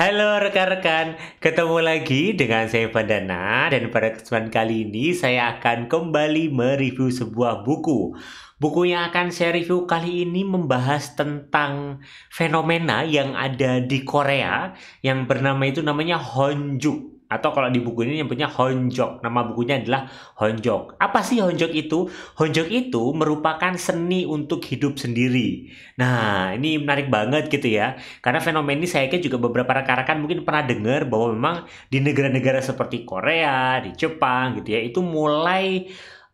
Halo rekan-rekan, ketemu lagi dengan saya Pandana dan pada kesempatan kali ini saya akan kembali mereview sebuah buku. Buku yang akan saya review kali ini membahas tentang fenomena yang ada di Korea yang bernama itu namanya Honju atau kalau di buku ini punya honjok. Nama bukunya adalah honjok. Apa sih honjok itu? Honjok itu merupakan seni untuk hidup sendiri. Nah, ini menarik banget gitu ya. Karena fenomena ini saya kira juga beberapa rekan-rekan mungkin pernah dengar bahwa memang di negara-negara seperti Korea, di Jepang gitu ya, itu mulai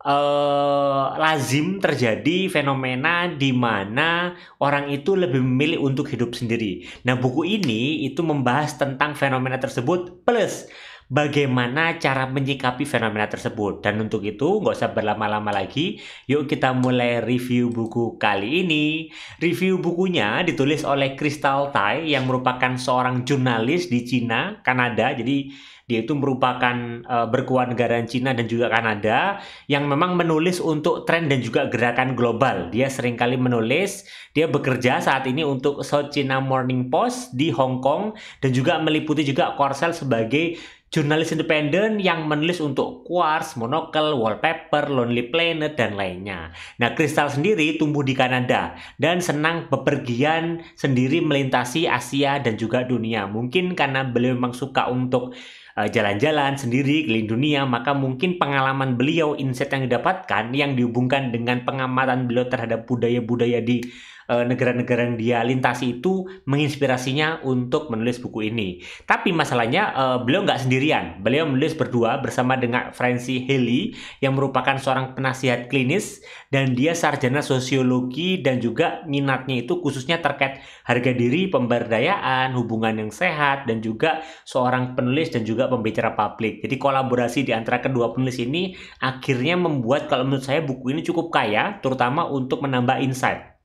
eh, lazim terjadi fenomena di mana orang itu lebih memilih untuk hidup sendiri. Nah, buku ini itu membahas tentang fenomena tersebut plus bagaimana cara menyikapi fenomena tersebut. Dan untuk itu nggak usah berlama-lama lagi, yuk kita mulai review buku kali ini. Review bukunya ditulis oleh Crystal Tai yang merupakan seorang jurnalis di Cina, Kanada. Jadi dia itu merupakan uh, negara Cina dan juga Kanada yang memang menulis untuk tren dan juga gerakan global. Dia seringkali menulis, dia bekerja saat ini untuk South China Morning Post di Hong Kong dan juga meliputi juga Korsel sebagai jurnalis independen yang menulis untuk Quartz, Monocle, Wallpaper, Lonely Planet, dan lainnya. Nah, Kristal sendiri tumbuh di Kanada dan senang bepergian sendiri melintasi Asia dan juga dunia. Mungkin karena beliau memang suka untuk Eh, jalan-jalan sendiri keliling dunia, maka mungkin pengalaman beliau, insight yang didapatkan yang dihubungkan dengan pengamatan beliau terhadap budaya-budaya di Eh, negara-negara yang dia lintasi itu menginspirasinya untuk menulis buku ini. Tapi masalahnya uh, beliau nggak sendirian. Beliau menulis berdua bersama dengan Francie Haley yang merupakan seorang penasihat klinis dan dia sarjana sosiologi dan juga minatnya itu khususnya terkait harga diri, pemberdayaan, hubungan yang sehat dan juga seorang penulis dan juga pembicara publik. Jadi kolaborasi di antara kedua penulis ini akhirnya membuat kalau menurut saya buku ini cukup kaya terutama untuk menambah insight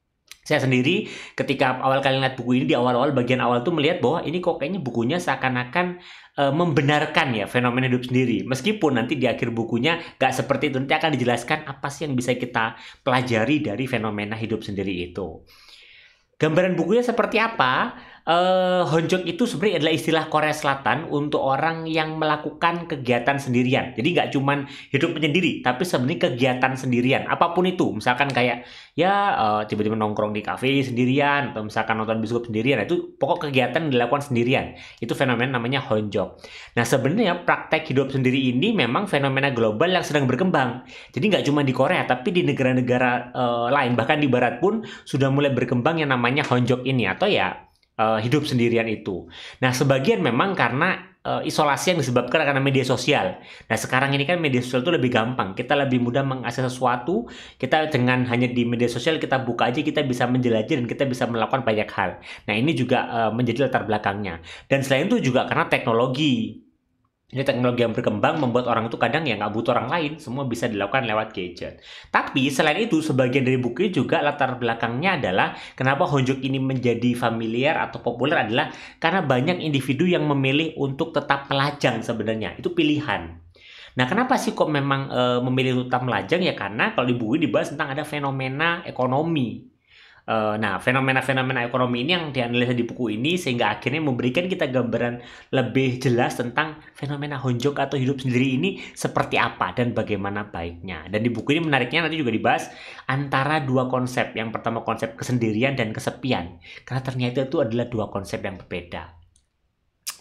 saya sendiri ketika awal kali lihat buku ini di awal-awal bagian awal tuh melihat bahwa ini kok kayaknya bukunya seakan-akan e, membenarkan ya fenomena hidup sendiri meskipun nanti di akhir bukunya gak seperti itu nanti akan dijelaskan apa sih yang bisa kita pelajari dari fenomena hidup sendiri itu gambaran bukunya seperti apa uh, eh, honjok itu sebenarnya adalah istilah Korea Selatan untuk orang yang melakukan kegiatan sendirian. Jadi nggak cuman hidup sendiri, tapi sebenarnya kegiatan sendirian. Apapun itu, misalkan kayak ya uh, tiba-tiba nongkrong di kafe sendirian, atau misalkan nonton bioskop sendirian, itu pokok kegiatan dilakukan sendirian. Itu fenomena namanya honjok. Nah sebenarnya praktek hidup sendiri ini memang fenomena global yang sedang berkembang. Jadi nggak cuma di Korea, tapi di negara-negara uh, lain, bahkan di Barat pun sudah mulai berkembang yang namanya honjok ini atau ya Eh, hidup sendirian itu. Nah, sebagian memang karena uh, isolasi yang disebabkan karena media sosial. Nah, sekarang ini kan media sosial itu lebih gampang. Kita lebih mudah mengakses sesuatu. Kita dengan hanya di media sosial kita buka aja kita bisa menjelajah dan kita bisa melakukan banyak hal. Nah, ini juga uh, menjadi latar belakangnya. Dan selain itu juga karena teknologi ini teknologi yang berkembang membuat orang itu kadang ya nggak butuh orang lain, semua bisa dilakukan lewat gadget. Tapi selain itu, sebagian dari buku juga latar belakangnya adalah kenapa Honjok ini menjadi familiar atau populer adalah karena banyak individu yang memilih untuk tetap melajang sebenarnya, itu pilihan. Nah, kenapa sih kok memang e, memilih tetap melajang ya karena kalau di buku dibahas tentang ada fenomena ekonomi Eh, nah, fenomena-fenomena ekonomi ini yang dianalisa di buku ini sehingga akhirnya memberikan kita gambaran lebih jelas tentang fenomena honjok atau hidup sendiri ini seperti apa dan bagaimana baiknya. Dan di buku ini menariknya nanti juga dibahas antara dua konsep. Yang pertama konsep kesendirian dan kesepian. Karena ternyata itu adalah dua konsep yang berbeda.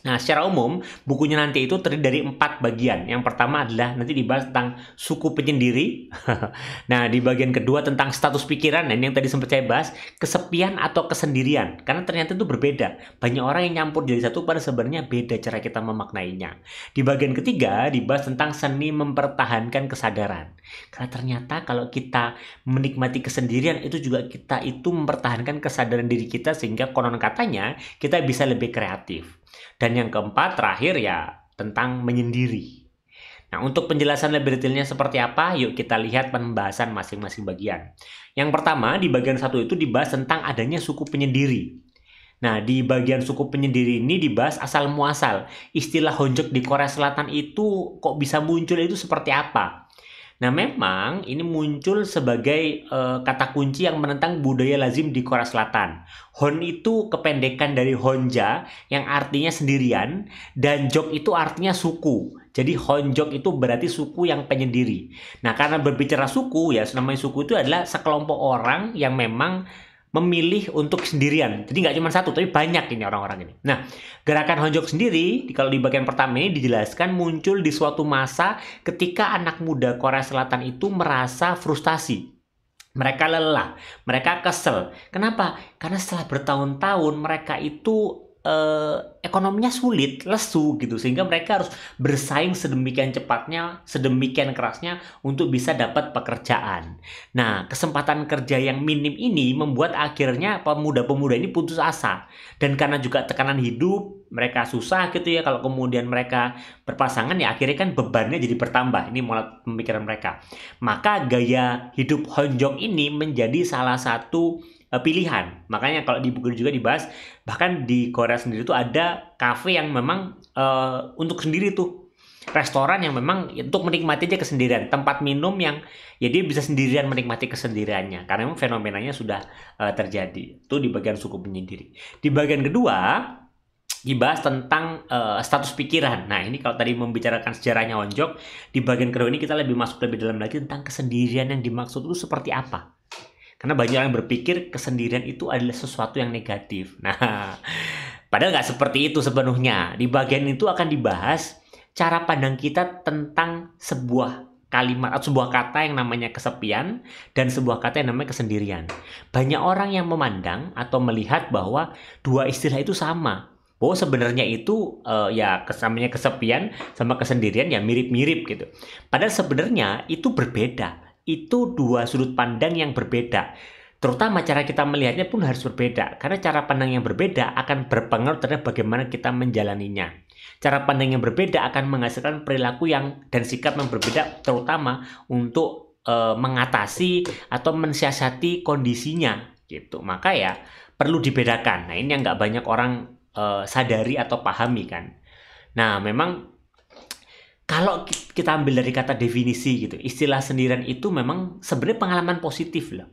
Nah, secara umum, bukunya nanti itu terdiri dari empat bagian. Yang pertama adalah nanti dibahas tentang suku penyendiri. nah, di bagian kedua tentang status pikiran, dan yang tadi sempat saya bahas, kesepian atau kesendirian. Karena ternyata itu berbeda. Banyak orang yang nyampur jadi satu, pada sebenarnya beda cara kita memaknainya. Di bagian ketiga, dibahas tentang seni mempertahankan kesadaran. Karena ternyata kalau kita menikmati kesendirian, itu juga kita itu mempertahankan kesadaran diri kita, sehingga konon katanya kita bisa lebih kreatif. Dan yang keempat terakhir ya tentang menyendiri. Nah, untuk penjelasan lebih detailnya seperti apa, yuk kita lihat pembahasan masing-masing bagian. Yang pertama, di bagian satu itu dibahas tentang adanya suku penyendiri. Nah, di bagian suku penyendiri ini dibahas asal muasal. Istilah honjek di Korea Selatan itu kok bisa muncul itu seperti apa? Nah, memang ini muncul sebagai uh, kata kunci yang menentang budaya lazim di Korea Selatan. Hon itu kependekan dari Honja yang artinya sendirian dan Jok itu artinya suku. Jadi Honjok itu berarti suku yang penyendiri. Nah, karena berbicara suku ya, namanya suku itu adalah sekelompok orang yang memang memilih untuk sendirian. Jadi nggak cuma satu, tapi banyak ini orang-orang ini. Nah, gerakan Honjok sendiri, kalau di bagian pertama ini dijelaskan muncul di suatu masa ketika anak muda Korea Selatan itu merasa frustasi. Mereka lelah, mereka kesel. Kenapa? Karena setelah bertahun-tahun mereka itu eh, ekonominya sulit, lesu gitu sehingga mereka harus bersaing sedemikian cepatnya, sedemikian kerasnya untuk bisa dapat pekerjaan. Nah, kesempatan kerja yang minim ini membuat akhirnya pemuda-pemuda ini putus asa dan karena juga tekanan hidup mereka susah gitu ya kalau kemudian mereka berpasangan ya akhirnya kan bebannya jadi bertambah ini mulai pemikiran mereka maka gaya hidup honjong ini menjadi salah satu Eh, pilihan. Makanya kalau di buku juga dibahas bahkan di Korea sendiri tuh ada kafe yang memang uh, untuk sendiri tuh restoran yang memang untuk menikmati aja kesendirian, tempat minum yang ya dia bisa sendirian menikmati kesendiriannya karena memang fenomenanya sudah uh, terjadi. Itu di bagian suku penyendiri. Di bagian kedua dibahas tentang uh, status pikiran. Nah, ini kalau tadi membicarakan sejarahnya Wonjok di bagian kedua ini kita lebih masuk lebih dalam lagi tentang kesendirian yang dimaksud itu seperti apa karena banyak yang berpikir kesendirian itu adalah sesuatu yang negatif. Nah, padahal nggak seperti itu sepenuhnya. Di bagian itu akan dibahas cara pandang kita tentang sebuah kalimat atau sebuah kata yang namanya kesepian dan sebuah kata yang namanya kesendirian. Banyak orang yang memandang atau melihat bahwa dua istilah itu sama. Oh, sebenarnya itu uh, ya kesamanya kesepian sama kesendirian ya mirip-mirip gitu. Padahal sebenarnya itu berbeda itu dua sudut pandang yang berbeda. Terutama cara kita melihatnya pun harus berbeda, karena cara pandang yang berbeda akan berpengaruh terhadap bagaimana kita menjalaninya. Cara pandang yang berbeda akan menghasilkan perilaku yang dan sikap yang berbeda, terutama untuk e, mengatasi atau mensiasati kondisinya. Gitu, maka ya perlu dibedakan. Nah, ini yang nggak banyak orang e, sadari atau pahami, kan? Nah, memang kalau kita ambil dari kata definisi gitu, istilah sendirian itu memang sebenarnya pengalaman positif loh.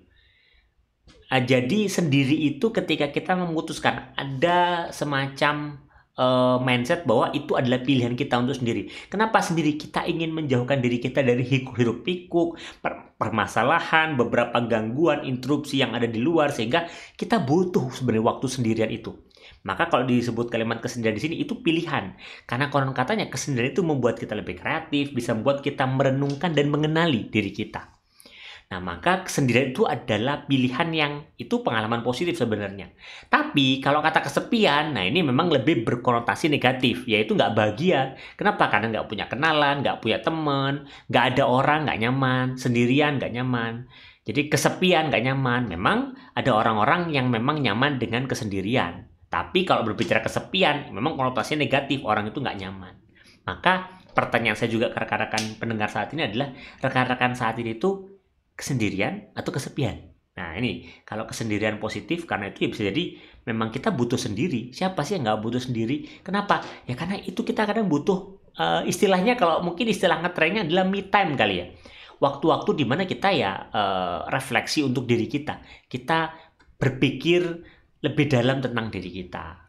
Ah, jadi sendiri itu ketika kita memutuskan ada semacam uh, mindset bahwa itu adalah pilihan kita untuk sendiri. Kenapa sendiri? Kita ingin menjauhkan diri kita dari hiruk pikuk, per permasalahan, beberapa gangguan, interupsi yang ada di luar sehingga kita butuh sebenarnya waktu sendirian itu. Maka kalau disebut kalimat kesendirian di sini itu pilihan. Karena konon katanya kesendirian itu membuat kita lebih kreatif, bisa membuat kita merenungkan dan mengenali diri kita. Nah, maka kesendirian itu adalah pilihan yang itu pengalaman positif sebenarnya. Tapi kalau kata kesepian, nah ini memang lebih berkonotasi negatif, yaitu nggak bahagia. Kenapa? Karena nggak punya kenalan, nggak punya teman, nggak ada orang, nggak nyaman, sendirian nggak nyaman. Jadi kesepian nggak nyaman. Memang ada orang-orang yang memang nyaman dengan kesendirian. Tapi kalau berbicara kesepian, memang konotasinya negatif, orang itu nggak nyaman. Maka pertanyaan saya juga ke rekan-rekan pendengar saat ini adalah rekan-rekan saat ini itu kesendirian atau kesepian? Nah ini kalau kesendirian positif karena itu ya bisa jadi memang kita butuh sendiri. Siapa sih yang nggak butuh sendiri? Kenapa? Ya karena itu kita kadang butuh uh, istilahnya kalau mungkin istilah ngetrennya adalah me time kali ya. Waktu-waktu dimana kita ya uh, refleksi untuk diri kita. Kita berpikir lebih dalam tentang diri kita.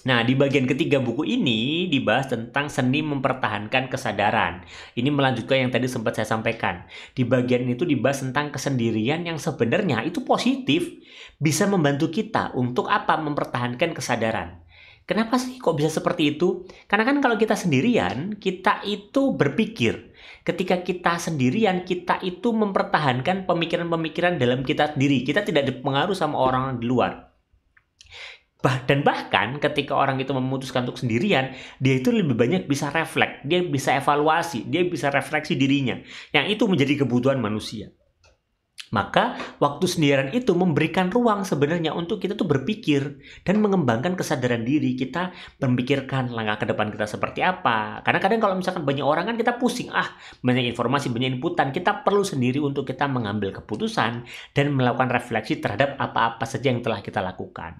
Nah, di bagian ketiga buku ini dibahas tentang seni mempertahankan kesadaran. Ini melanjutkan yang tadi sempat saya sampaikan. Di bagian itu dibahas tentang kesendirian yang sebenarnya itu positif, bisa membantu kita untuk apa? Mempertahankan kesadaran. Kenapa sih kok bisa seperti itu? Karena kan kalau kita sendirian, kita itu berpikir. Ketika kita sendirian, kita itu mempertahankan pemikiran-pemikiran dalam kita sendiri. Kita tidak dipengaruhi sama orang di luar. Bah, dan bahkan ketika orang itu memutuskan untuk sendirian, dia itu lebih banyak bisa refleks, dia bisa evaluasi, dia bisa refleksi dirinya. Yang itu menjadi kebutuhan manusia. Maka waktu sendirian itu memberikan ruang sebenarnya untuk kita tuh berpikir dan mengembangkan kesadaran diri kita memikirkan langkah ke depan kita seperti apa. Karena kadang kalau misalkan banyak orang kan kita pusing, ah banyak informasi, banyak inputan, kita perlu sendiri untuk kita mengambil keputusan dan melakukan refleksi terhadap apa-apa saja yang telah kita lakukan.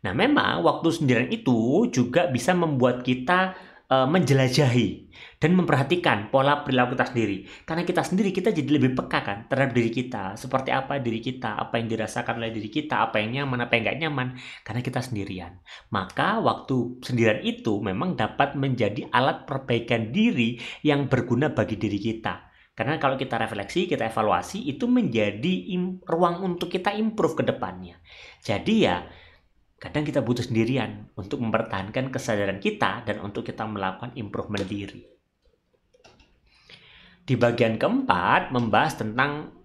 Nah, memang waktu sendirian itu juga bisa membuat kita uh, menjelajahi dan memperhatikan pola perilaku kita sendiri. Karena kita sendiri kita jadi lebih peka kan terhadap diri kita, seperti apa diri kita, apa yang dirasakan oleh diri kita, apa yang nyaman, apa yang nggak nyaman, karena kita sendirian. Maka waktu sendirian itu memang dapat menjadi alat perbaikan diri yang berguna bagi diri kita. Karena kalau kita refleksi, kita evaluasi, itu menjadi ruang untuk kita improve ke depannya. Jadi ya, kadang kita butuh sendirian untuk mempertahankan kesadaran kita dan untuk kita melakukan improvement diri. Di bagian keempat membahas tentang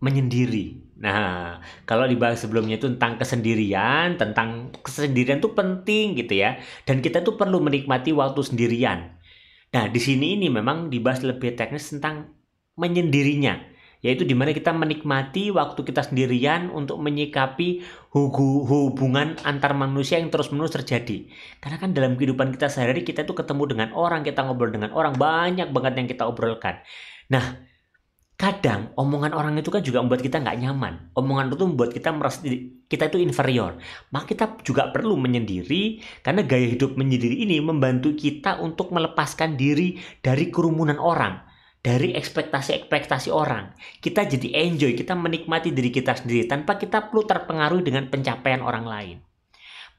menyendiri. Nah, kalau dibahas sebelumnya itu tentang kesendirian, tentang kesendirian itu penting gitu ya. Dan kita tuh perlu menikmati waktu sendirian. Nah, di sini ini memang dibahas lebih teknis tentang menyendirinya yaitu dimana kita menikmati waktu kita sendirian untuk menyikapi hubungan antar manusia yang terus-menerus terjadi. Karena kan dalam kehidupan kita sehari-hari kita itu ketemu dengan orang, kita ngobrol dengan orang, banyak banget yang kita obrolkan. Nah, kadang omongan orang itu kan juga membuat kita nggak nyaman. Omongan itu membuat kita merasa kita itu inferior. Maka kita juga perlu menyendiri karena gaya hidup menyendiri ini membantu kita untuk melepaskan diri dari kerumunan orang dari ekspektasi-ekspektasi orang. Kita jadi enjoy, kita menikmati diri kita sendiri tanpa kita perlu terpengaruh dengan pencapaian orang lain.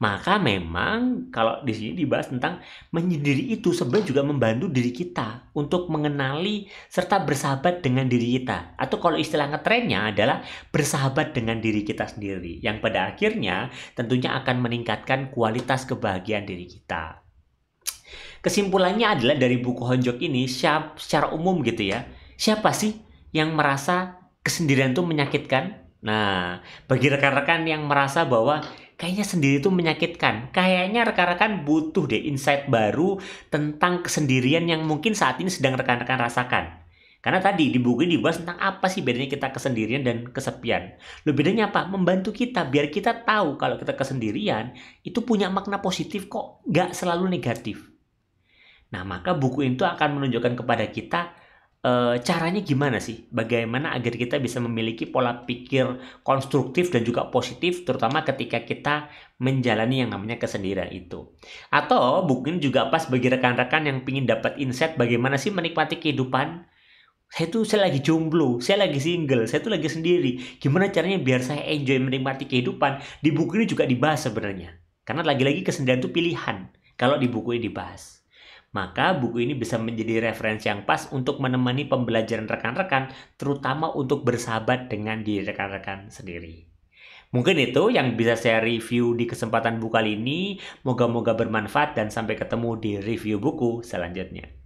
Maka memang kalau di sini dibahas tentang menyendiri itu sebenarnya juga membantu diri kita untuk mengenali serta bersahabat dengan diri kita. Atau kalau istilah ngetrennya adalah bersahabat dengan diri kita sendiri. Yang pada akhirnya tentunya akan meningkatkan kualitas kebahagiaan diri kita. Kesimpulannya adalah dari buku Honjok ini siap, secara umum gitu ya. Siapa sih yang merasa kesendirian itu menyakitkan? Nah, bagi rekan-rekan yang merasa bahwa kayaknya sendiri itu menyakitkan. Kayaknya rekan-rekan butuh deh insight baru tentang kesendirian yang mungkin saat ini sedang rekan-rekan rasakan. Karena tadi di buku ini dibahas tentang apa sih bedanya kita kesendirian dan kesepian. Lo bedanya apa? Membantu kita biar kita tahu kalau kita kesendirian itu punya makna positif kok, gak selalu negatif. Nah, maka buku itu akan menunjukkan kepada kita e, caranya gimana sih, bagaimana agar kita bisa memiliki pola pikir konstruktif dan juga positif, terutama ketika kita menjalani yang namanya kesendirian itu. Atau buku ini juga pas bagi rekan-rekan yang ingin dapat insight bagaimana sih menikmati kehidupan, saya tuh saya lagi jomblo, saya lagi single, saya tuh lagi sendiri. Gimana caranya biar saya enjoy menikmati kehidupan? Di buku ini juga dibahas sebenarnya. Karena lagi-lagi kesendirian itu pilihan. Kalau di buku ini dibahas. Maka buku ini bisa menjadi referensi yang pas untuk menemani pembelajaran rekan-rekan, terutama untuk bersahabat dengan diri rekan-rekan sendiri. Mungkin itu yang bisa saya review di kesempatan buku kali ini. Moga-moga bermanfaat dan sampai ketemu di review buku selanjutnya.